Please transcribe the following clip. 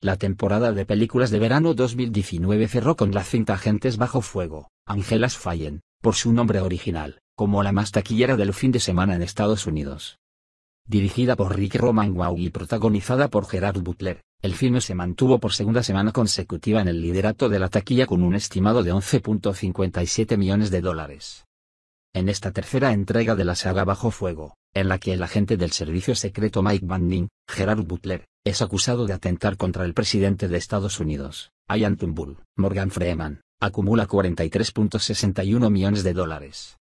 La temporada de películas de verano 2019 cerró con la cinta Agentes bajo fuego, Angelas Fallen, por su nombre original, como la más taquillera del fin de semana en Estados Unidos. Dirigida por Rick Wow y protagonizada por Gerard Butler, el filme se mantuvo por segunda semana consecutiva en el liderato de la taquilla con un estimado de 11.57 millones de dólares. En esta tercera entrega de la saga Bajo Fuego, en la que el agente del servicio secreto Mike Manning, Gerard Butler, es acusado de atentar contra el presidente de Estados Unidos, Ayan Morgan Freeman, acumula 43.61 millones de dólares.